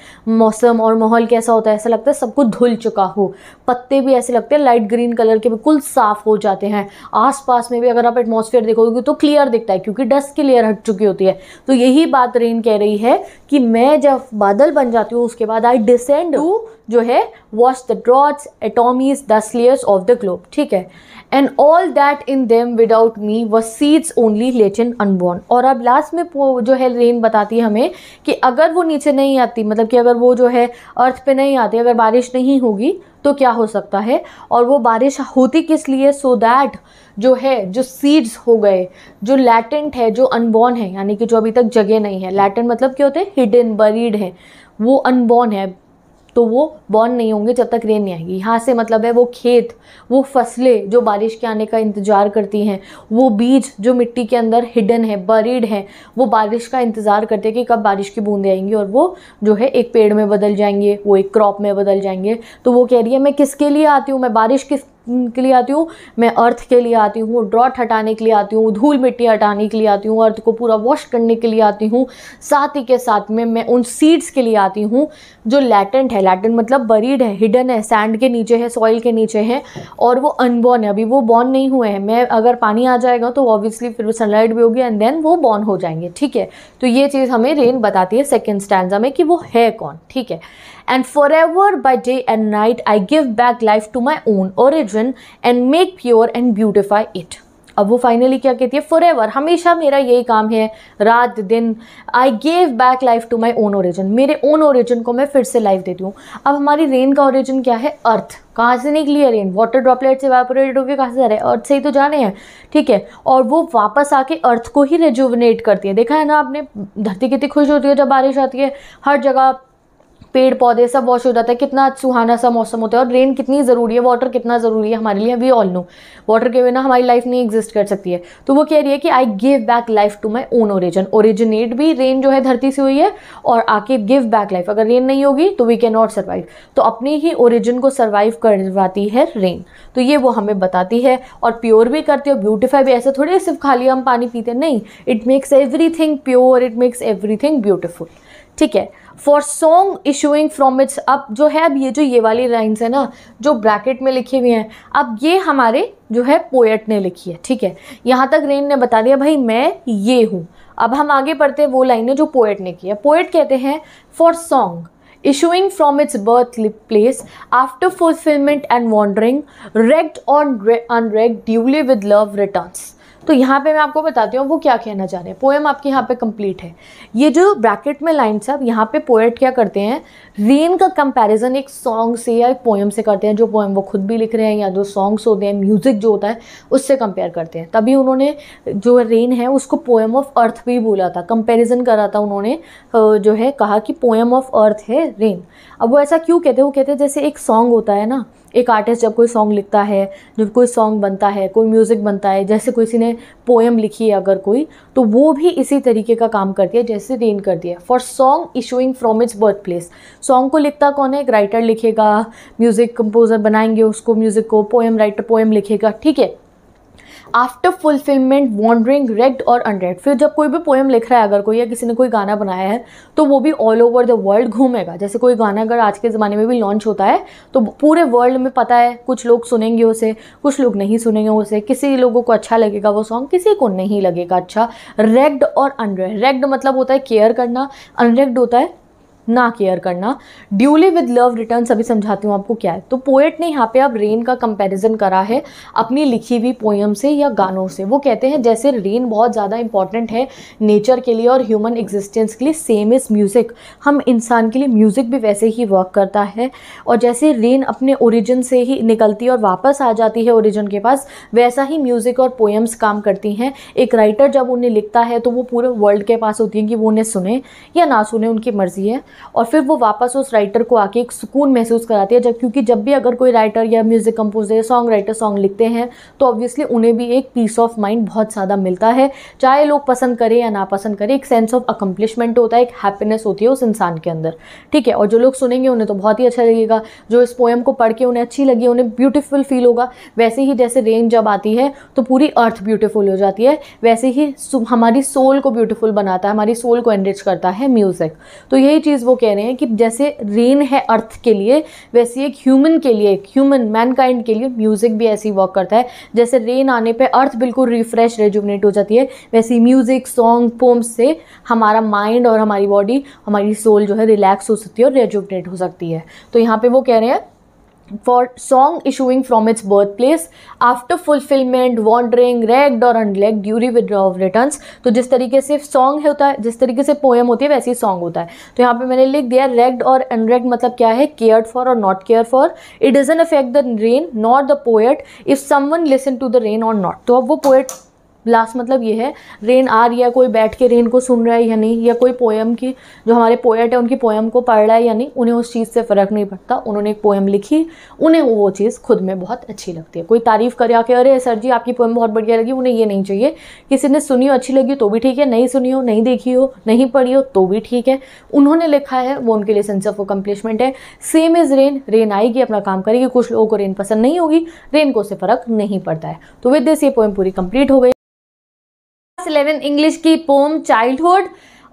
मौसम और माहौल कैसा होता है ऐसा लगता है सब कुछ धुल चुका हो पत्ते भी ऐसे लगते हैं लाइट ग्रीन कलर के बिल्कुल साफ़ हो जाते हैं आसपास में भी अगर आप एटमोसफियर देखोगे तो क्लियर दिखता है क्योंकि डस्ट की लेयर हट चुकी होती है तो यही बात रेन कह रही है कि मैं जब बादल बन जाती हूँ उसके बाद आई डिसेंड टू जो है वॉश द ड्रॉट्स एटोमीज दस लेयर्स ऑफ द ग्लोब ठीक है and all that in them without me were seeds only in unborn और अब लास्ट में जो है रेन बताती है हमें कि अगर वो नीचे नहीं आती मतलब कि अगर वो जो है अर्थ पे नहीं आती अगर बारिश नहीं होगी तो क्या हो सकता है और वो बारिश होती किस लिए सो so दैट जो है जो सीड्स हो गए जो लैटेंट है जो अनबॉर्न है यानी कि जो अभी तक जगह नहीं है लैटेंट मतलब क्या होते हैं हिडन बरीड है वो अनबॉर्न है तो वो बॉर्न नहीं होंगे जब तक रेन नहीं आएगी यहाँ से मतलब है वो खेत वो फसलें जो बारिश के आने का इंतज़ार करती हैं वो बीज जो मिट्टी के अंदर हिडन है बरीड है वो बारिश का इंतज़ार करते हैं कि कब बारिश की बूंदें आएंगी और वो जो है एक पेड़ में बदल जाएंगे वो एक क्रॉप में बदल जाएंगे तो वो कह रही है मैं किसके लिए आती हूँ मैं बारिश किस के लिए आती हूँ मैं अर्थ के लिए आती हूँ ड्रॉट हटाने के लिए आती हूँ धूल मिट्टी हटाने के लिए आती हूँ अर्थ को पूरा वॉश करने के लिए आती हूँ साथ ही के साथ में मैं उन सीड्स के लिए आती हूँ जो लैटेंट है लैटेंट मतलब बरीड है हिडन है सैंड के नीचे है सॉइल के नीचे है और वो अनबॉर्न है अभी वो बॉर्न नहीं हुए हैं मैं अगर पानी आ जाएगा तो ऑब्वियसली फिर सनलाइट भी होगी एंड देन वो बॉर्न हो जाएंगे ठीक है तो ये चीज़ हमें रेन बताती है सेकेंड स्टैंड में कि वो है कौन ठीक है and forever by day and night I give back life to my own origin and make pure and beautify it. अब वो फाइनली क्या कहती है फॉर एवर हमेशा मेरा यही काम है रात दिन I gave back life to my own origin मेरे ओन ओरिजिन को मैं फिर से लाइफ देती हूँ अब हमारी रेन का ओरिजिन क्या है अर्थ कहाँ से निकली है रेन वाटर ड्रॉपलेट से हो होकर कहाँ से जा रहे हैं अर्थ से ही तो जा रहे हैं ठीक है और वो वापस आके अर्थ को ही रेजुवनेट करती है देखा है ना आपने धरती कितनी खुश होती है जब बारिश आती है हर जगह पेड़ पौधे सब वॉश हो जाता है कितना सुहाना सा मौसम होता है और रेन कितनी ज़रूरी है वाटर कितना ज़रूरी है हमारे लिए वी ऑल नो वाटर के बिना हमारी लाइफ नहीं एग्जिस्ट कर सकती है तो वो कह रही है कि I give back life to my own origin originate भी रेन जो है धरती से हुई है और आके गिव बैक लाइफ अगर रेन नहीं होगी तो वी कैन नॉट सर्वाइव तो अपने ही ओरिजिन को सर्वाइव करवाती है रेन तो ये वो हमें बताती है और प्योर भी करती है और ब्यूटिफाई भी ऐसे थोड़े सिर्फ खाली हम पानी पीते नहीं it makes everything pure it makes everything beautiful ठीक है for song issuing from its अब जो है अब ये जो ये वाली लाइन्स है ना जो ब्रैकेट में लिखी हुई हैं अब ये हमारे जो है पोएट ने लिखी है ठीक है यहाँ तक रेन ने बता दिया भाई मैं ये हूँ अब हम आगे पढ़ते हैं वो लाइनें जो पोएट ने की है पोएट कहते हैं for song from its birthplace after fulfillment and wandering recked or unwrecked, duly with love return तो यहाँ पे मैं आपको बताती हूँ वो क्या कहना चाह रहे हैं पोएम आपके यहाँ पे कंप्लीट है ये जो ब्रैकेट में लाइन्स आप यहाँ पे पोएट क्या करते हैं रेन का कंपैरिजन एक सॉन्ग से या एक पोएम से करते हैं जो पोएम वो खुद भी लिख रहे हैं या जो सॉन्ग्स होते हैं म्यूज़िक जो होता है उससे कंपेयर करते हैं तभी उन्होंने जो रेन है उसको पोएम ऑफ अर्थ भी बोला था कंपेरिजन करा था उन्होंने जो है कहा कि पोएम ऑफ अर्थ है रेन अब वो ऐसा क्यों कहते हैं वो कहते हैं जैसे एक सॉन्ग होता है ना एक आर्टिस्ट जब कोई सॉन्ग लिखता है जब कोई सॉन्ग बनता है कोई म्यूज़िक बनता है जैसे किसी ने पोएम लिखी है अगर कोई तो वो भी इसी तरीके का काम करती है जैसे रेन करती है for song issuing from its birthplace song को लिखता कौन है एक राइटर लिखेगा म्यूज़िक कंपोज़र बनाएंगे उसको म्यूज़िक को पोएम राइटर पोएम लिखेगा ठीक है आफ्टर फुलफिलमेंट वॉन्डरिंग रेड और अनरेड फिर जब कोई भी पोएम लिख रहा है अगर कोई या किसी ने कोई गाना बनाया है तो वो भी ऑल ओवर द वर्ल्ड घूमेगा जैसे कोई गाना अगर आज के ज़माने में भी लॉन्च होता है तो पूरे वर्ल्ड में पता है कुछ लोग सुनेंगे उसे कुछ लोग नहीं सुनेंगे उसे किसी लोगों को अच्छा लगेगा वो सॉन्ग किसी को नहीं लगेगा अच्छा रेग्ड और अनरेड रेग्ड मतलब होता है केयर करना अनरेग्ड होता है ना केयर करना ड्यूली विद लव रिटर्न अभी समझाती हूँ आपको क्या है तो पोएट ने यहाँ पे अब रेन का कंपैरिजन करा है अपनी लिखी हुई पोएम से या गानों से वो कहते हैं जैसे रेन बहुत ज़्यादा इंपॉर्टेंट है नेचर के लिए और ह्यूमन एग्जिस्टेंस के लिए सेम इज़ म्यूज़िक हम इंसान के लिए म्यूज़िक भी वैसे ही वर्क करता है और जैसे रेन अपने ओरिजिन से ही निकलती है और वापस आ जाती है ओरिजिन के पास वैसा ही म्यूज़िक और पोएम्स काम करती हैं एक राइटर जब उन्हें लिखता है तो वो पूरे वर्ल्ड के पास होती हैं कि वो उन्हें सुने या ना सुने उनकी मर्ज़ी है और फिर वो वापस उस राइटर को आके एक सुकून महसूस कराती है जब क्योंकि जब भी अगर कोई राइटर या म्यूज़िक कंपोजर या सॉन्ग राइटर सॉन्ग लिखते हैं तो ऑब्वियसली उन्हें भी एक पीस ऑफ माइंड बहुत ज़्यादा मिलता है चाहे लोग पसंद करें या ना पसंद करें एक सेंस ऑफ अकम्पलिशमेंट होता है एक हैप्पीनेस होती है उस इंसान के अंदर ठीक है और जो लोग सुनेंगे उन्हें तो बहुत ही अच्छा लगेगा जो इस पोएम को पढ़ के उन्हें अच्छी लगी उन्हें ब्यूटीफुल फील होगा वैसे ही जैसे रेन जब आती है तो पूरी अर्थ ब्यूटीफुल हो जाती है वैसे ही हमारी सोल को ब्यूटीफुल बनाता है हमारी सोल को एनरिच करता है म्यूज़िक तो यही चीज़ वो कह रहे हैं कि जैसे रेन है अर्थ के लिए वैसे एक ह्यूमन के लिए एक ह्यूमन मैनकाइंड के लिए म्यूज़िक भी ऐसी वर्क करता है जैसे रेन आने पर अर्थ बिल्कुल रिफ्रेश रेजुमनेट हो जाती है वैसे म्यूज़िक सॉन्ग पोम्स से हमारा माइंड और हमारी बॉडी हमारी सोल जो है रिलैक्स हो सकती है और रेजुमनेट हो सकती है तो यहाँ पर वो कह रहे हैं for song issuing from its birthplace after fulfillment wandering ragged or unlegged duty withdraw of returns तो जिस तरीके से सॉन्ग होता है जिस तरीके से पोएम होती है वैसे ही सॉन्ग होता है तो यहाँ पे मैंने लिख दिया रेग्ड और अनरेग्ड मतलब क्या है केयर्ड फॉर और not care for it doesn't affect the rain not the poet if someone listen to the rain और नॉट तो अब वो पोएट ब्लास्ट मतलब ये है रेन आ रही है कोई बैठ के रेन को सुन रहा है या नहीं या कोई पोएम की जो हमारे पोएट है उनकी पोएम को पढ़ रहा है या नहीं उन्हें उस चीज़ से फ़र्क नहीं पड़ता उन्होंने एक पोएम लिखी उन्हें वो चीज़ खुद में बहुत अच्छी लगती है कोई तारीफ़ करे आके अरे सर जी आपकी पोएम बहुत बढ़िया लगी उन्हें ये नहीं चाहिए किसी ने सुनी हो अच्छी लगी तो भी ठीक है नहीं सुनी हो नहीं देखी हो नहीं पढ़ी हो तो भी ठीक है उन्होंने लिखा है वो उनके लिए सेंस ऑफ अकम्पलिशमेंट है सेम इज़ रेन रेन आएगी अपना काम करेगी कुछ लोगों को रेन पसंद नहीं होगी रेन को उससे फ़र्क नहीं पड़ता है तो विद दिस ये पोएम पूरी कंप्लीट हो गई इलेवन इंग्लिश की पोम चाइल्डहुड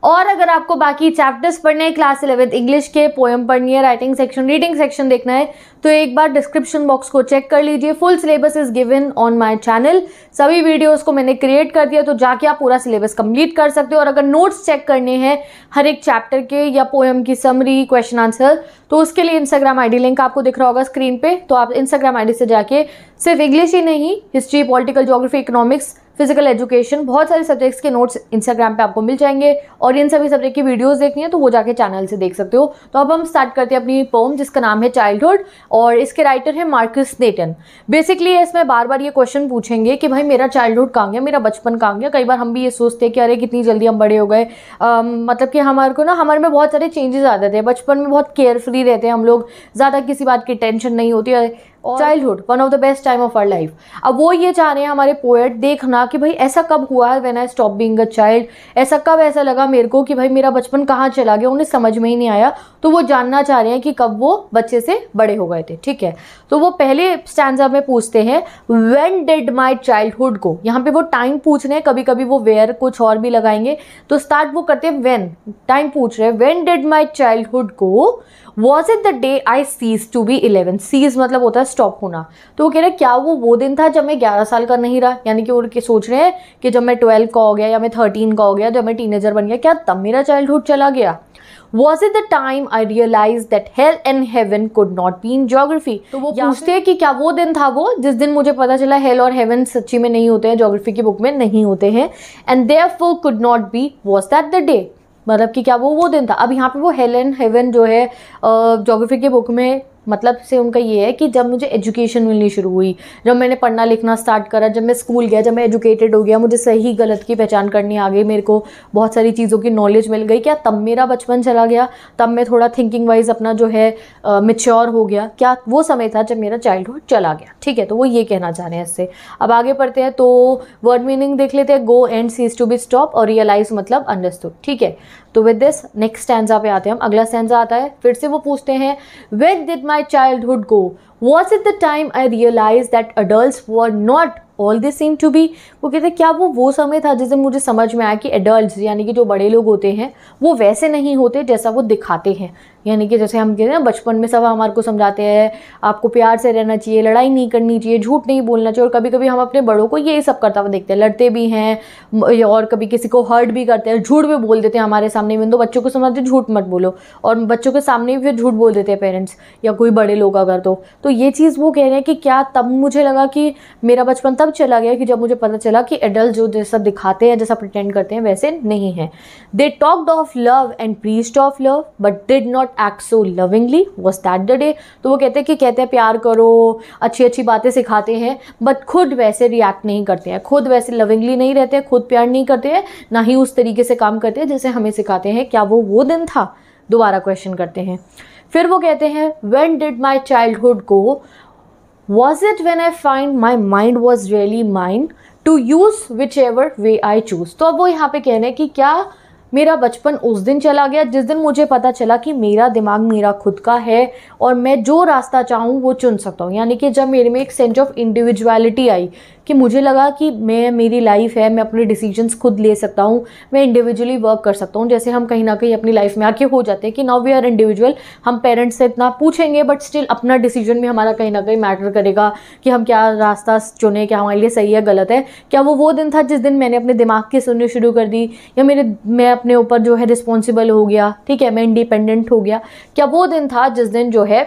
और अगर आपको बाकी चैप्टर्स पढ़ने हैं क्लास इलेवेंथ इंग्लिश के पोएम पढ़नी है राइटिंग सेक्शन रीडिंग सेक्शन देखना है तो एक बार डिस्क्रिप्शन बॉक्स को चेक कर लीजिए full syllabus is given on my channel सभी वीडियोस को मैंने क्रिएट कर दिया तो जाके आप पूरा सिलेबस कंप्लीट कर सकते हो और अगर नोट्स चेक करने हैं हर एक चैप्टर के या पोएम की समरी क्वेश्चन आंसर तो उसके लिए इंस्टाग्राम आईडी लिंक आपको दिख रहा होगा स्क्रीन पे तो आप इंस्टाग्राम आईडी से जाके सिर्फ इंग्लिश ही नहीं history political geography economics physical education बहुत सारे सब्जेक्ट्स के नोट्स इंस्टाग्राम पे आपको मिल जाएंगे और इन सभी सब्जेक्ट की वीडियोस देखनी है तो वो जाके चैनल से देख सकते हो तो अब हम स्टार्ट करते हैं अपनी पोम जिसका नाम है चाइल्डहुड और इसके राइटर है मार्कस नेटन बेसिकली इसमें बार बार ये क्वेश्चन पूछेंगे कि भाई मेरा चाइल्डहुड कहाँ गया मेरा बचपन कहाँ गया कई बार हम भी ये सोचते हैं कि अरे कितनी जल्दी हम बड़े हो गए मतलब कि हमारे को ना हमारे में बहुत सारे चेंजेस आते थे बचपन में बहुत केयरफुल फ्री रहते हैं हम लोग ज़्यादा किसी बात की टेंशन नहीं होती और childhood one of the best time of our life अब वो ये चाह रहे हैं हमारे पोएट देखना कि भाई ऐसा कब हुआ when I stop being a child ऐसा कब ऐसा लगा मेरे को कि भाई मेरा बचपन कहाँ चला गया उन्हें समझ में ही नहीं आया तो वो जानना चाह रहे हैं कि कब वो बच्चे से बड़े हो गए थे ठीक है तो वो पहले स्टैंडा में पूछते हैं वेन डिड माई चाइल्डहुड को यहाँ पे वो टाइम पूछ रहे हैं कभी कभी वो वेयर कुछ और भी लगाएंगे तो स्टार्ट वो करते हैं वेन टाइम पूछ रहे हैं when did my childhood go was it the day I cease to be eleven cease मतलब होता है स्टॉप होना तो वो कह रहे क्या वो वो दिन था जब मैं ग्यारह साल का नहीं रहा यानी कि उनके सोच रहे हैं कि जब मैं ट्वेल्व का हो गया या मैं थर्टीन का हो गया जब मैं टीनेजर बन गया क्या तब मेरा चाइल्डहुड चला गया was it the time I realize that hell and heaven could not be in geography तो वो पूछते हैं कि क्या वो दिन था वो जिस दिन मुझे पता चला हेल और हेवन सच्ची में नहीं होते हैं जोग्राफी की बुक में नहीं होते हैं and therefore could not be was that the day मतलब कि क्या वो वो दिन था अब यहाँ पे वो हेल एंड हेवन जो है जोग्राफी के बुक में मतलब से उनका ये है कि जब मुझे एजुकेशन मिलनी शुरू हुई जब मैंने पढ़ना लिखना स्टार्ट करा जब मैं स्कूल गया जब मैं एजुकेटेड हो गया मुझे सही गलत की पहचान करनी आ गई मेरे को बहुत सारी चीज़ों की नॉलेज मिल गई क्या तब मेरा बचपन चला गया तब मैं थोड़ा थिंकिंग वाइज अपना जो है मिच्योर हो गया क्या वो समय था जब मेरा चाइल्डहुड चला गया ठीक है तो वो ये कहना चाह रहे हैं इससे अब आगे पढ़ते हैं तो वर्ड मीनिंग देख लेते हैं go and cease to be stop और रियलाइज मतलब अंडरस्टूड ठीक है तो विद दिस नेक्स्ट स्टैंडा पे आते हैं हम अगला स्टैंडा आता है फिर से वो पूछते हैं with did my my hood go was it the time I realize that adult were not all they seem to be वो कहते क्या वो वो समय था जिसे मुझे समझ में आया कि एडल्ट यानी कि जो बड़े लोग होते हैं वो वैसे नहीं होते जैसा वो दिखाते हैं यानी कि जैसे हम कहते हैं बचपन में सब हमारे को समझाते हैं आपको प्यार से रहना चाहिए लड़ाई नहीं करनी चाहिए झूठ नहीं बोलना चाहिए और कभी कभी हम अपने बड़ों को ये सब करता हुआ देखते हैं लड़ते भी हैं और कभी किसी को हर्ट भी करते हैं झूठ भी बोल देते हैं हमारे सामने में तो बच्चों को समझाते झूठ मत बोलो और बच्चों के सामने भी फिर झूठ बोल देते हैं पेरेंट्स या कोई बड़े लोग अगर तो तो ये चीज़ वो कह रहे हैं कि क्या तब मुझे लगा कि मेरा बचपन तब चला गया कि जब मुझे पता चला कि एडल्ट जो जैसा दिखाते हैं जैसा प्रटेंड करते हैं वैसे नहीं है they talked of love and preached of love but did not act so lovingly was that the day तो वो कहते हैं कि कहते हैं प्यार करो अच्छी अच्छी बातें सिखाते हैं बट खुद वैसे रिएक्ट नहीं करते हैं खुद वैसे लविंगली नहीं रहते हैं खुद प्यार नहीं करते हैं ना ही उस तरीके से काम करते हैं जैसे हमें सिखाते हैं क्या वो वो दिन था दोबारा क्वेश्चन करते हैं फिर वो कहते हैं when did my childhood go was it when I find my mind was really mind to use whichever way I choose तो अब वो यहाँ पे कह रहे हैं कि क्या मेरा बचपन उस दिन चला गया जिस दिन मुझे पता चला कि मेरा दिमाग मेरा खुद का है और मैं जो रास्ता चाहूँ वो चुन सकता हूँ यानी कि जब मेरे में एक सेंस ऑफ इंडिविजुअलिटी आई कि मुझे लगा कि मैं मेरी लाइफ है मैं अपने डिसीजंस खुद ले सकता हूँ मैं इंडिविजुअली वर्क कर सकता हूँ जैसे हम कहीं ना कहीं अपनी लाइफ में आके हो जाते हैं कि नाउ वी आर इंडिविजुअल हम पेरेंट्स से इतना पूछेंगे बट स्टिल अपना डिसीजन भी हमारा कहीं ना कहीं मैटर करेगा कि हम क्या रास्ता चुने क्या हमारे लिए सही है गलत है क्या वो वो दिन था जिस दिन मैंने अपने दिमाग की सुननी शुरू कर दी या मेरे मैं अपने ऊपर जो है रिस्पॉन्सिबल हो गया ठीक है मैं इंडिपेंडेंट हो गया क्या वो दिन था जिस दिन जो है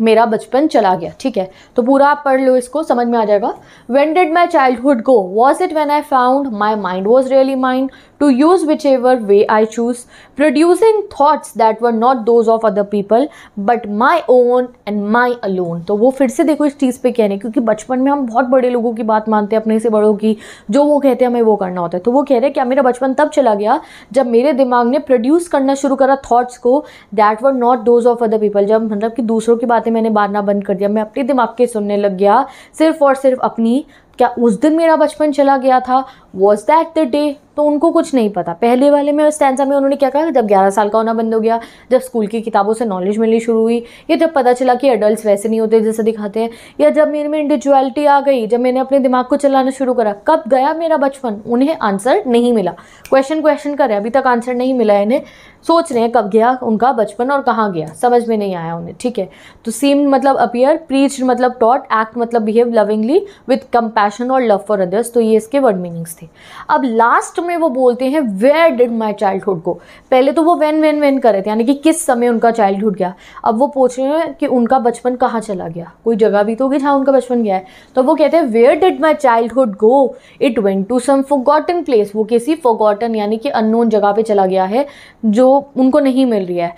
मेरा बचपन चला गया ठीक है तो पूरा आप पढ़ लो इसको समझ में आ जाएगा when did my childhood go was it when I found my mind was really mind to use whichever way I choose, producing thoughts that were not those of other people but my own and my alone. तो वो फिर से देखो इस चीज़ पे हैं क्योंकि बचपन में हम बहुत बड़े लोगों की बात मानते हैं अपने से बड़ों की जो वो कहते हैं हमें वो करना होता है तो वो कह रहे हैं क्या मेरा बचपन तब चला गया जब मेरे दिमाग ने प्रोड्यूस करना शुरू करा थाट्स को that were not those of other people जब मतलब कि दूसरों की बातें मैंने मारना बंद कर दिया मैं अपने दिमाग के सुनने लग गया सिर्फ और सिर्फ अपनी क्या उस दिन मेरा बचपन चला गया था वॉज दैट द डे तो उनको कुछ नहीं पता पहले वाले में स्टैंडसा में उन्होंने क्या कहा जब 11 साल का होना बंद हो गया जब स्कूल की किताबों से नॉलेज मिलनी शुरू हुई या जब पता चला कि एडल्ट वैसे नहीं होते जैसे दिखाते हैं या जब मेरे में इंडिविजुअलिटी आ गई जब मैंने अपने दिमाग को चलाना शुरू करा कब गया मेरा बचपन उन्हें आंसर नहीं मिला क्वेश्चन क्वेश्चन करें अभी तक आंसर नहीं मिला इन्हें सोच रहे हैं कब गया उनका बचपन और कहाँ गया समझ में नहीं आया उन्हें ठीक है तो सीम मतलब अपियर प्रीच मतलब टॉट एक्ट मतलब बिहेव लविंगली विथ कंपैशन और लव फॉर अदर्स तो ये इसके वर्ड मीनिंग्स थे अब लास्ट में वो बोलते हैं वेयर डिड माई चाइल्डहुड को पहले तो वो वैन वैन वैन कर रहे थे यानी कि किस समय उनका चाइल्डहुड गया अब वो पूछ रहे हैं कि उनका बचपन कहाँ चला गया कोई जगह भी तो होगी जहाँ उनका बचपन गया है तो वो कहते हैं where did my childhood go it went to some forgotten place वो किसी फोगॉटन यानी कि अननोन जगह पे चला गया है जो उनको नहीं मिल रही है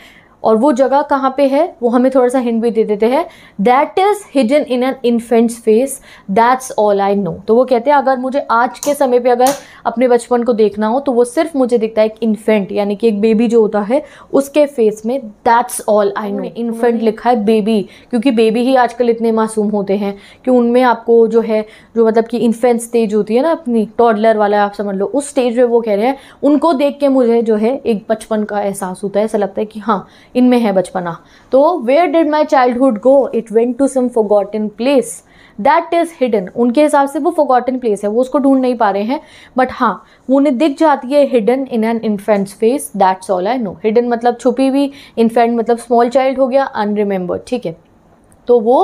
और वो जगह कहाँ पे है वो हमें थोड़ा सा हिंट भी दे देते हैं that is hidden in an infants face that's all I know तो वो कहते हैं अगर मुझे आज के समय पे अगर अपने बचपन को देखना हो तो वो सिर्फ मुझे दिखता है एक इन्फेंट यानी कि एक बेबी जो होता है उसके फेस में that's all I know infant लिखा है बेबी क्योंकि बेबी ही आजकल इतने मासूम होते हैं कि उनमें आपको जो है जो मतलब कि इन्फेंट स्टेज होती है ना अपनी टॉडलर वाला आप समझ लो उस स्टेज पर वो कह रहे हैं उनको देख के मुझे जो है एक बचपन का एहसास होता है ऐसा लगता है कि हाँ इनमें है बचपना तो where did my childhood go it went to some forgotten place that is hidden उनके हिसाब से वो फोगॉटन प्लेस है वो उसको ढूंढ नहीं पा रहे हैं बट हाँ वो उन्हें दिख जाती है hidden in an infants face that's all I know hidden मतलब छुपी हुई इन्फेंट मतलब स्मॉल चाइल्ड हो गया अनरिमेम्बर्ड ठीक है तो वो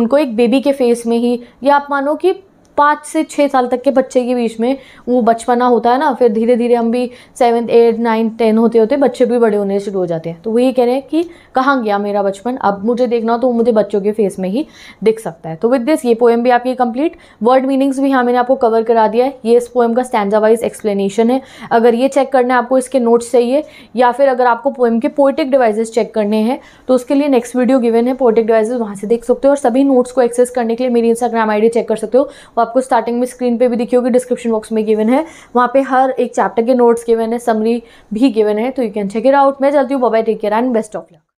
उनको एक बेबी के फेस में ही या आप मानो कि पाँच से छः साल तक के बच्चे के बीच में वो बचपना होता है ना फिर धीरे धीरे हम भी सेवन्थ एट नाइन्थ टेन होते होते बच्चे भी बड़े होने शुरू हो जाते हैं तो वही कह रहे हैं कि कहाँ गया मेरा बचपन अब मुझे देखना हो तो मुझे बच्चों के फेस में ही दिख सकता है तो विद दिस ये पोएम भी आपकी कंप्लीट वर्ड मीनिंग्स भी हाँ मैंने आपको कवर करा दिया है ये इस पोएम का स्टैंडा वाइज एक्सप्लेनेशन है अगर ये चेक करना है आपको इसके नोट्स चाहिए या फिर अगर आपको पोएम के पोइटिक डिवाइसेज चेक करने हैं तो उसके लिए नेक्स्ट वीडियो गिवन है पोइटिक डिवाइसेज वहाँ से देख सकते हो और सभी नोट्स को एक्सेस करने के लिए मेरी इंस्टाग्राम आई चेक कर सकते हो आपको स्टार्टिंग में स्क्रीन पे भी दिखी होगी डिस्क्रिप्शन बॉक्स में गिवन है वहाँ पे हर एक चैप्टर के नोट्स गिवन है समरी भी गिवन है तो you can check it out मैं चलती हूँ bye take care and best of luck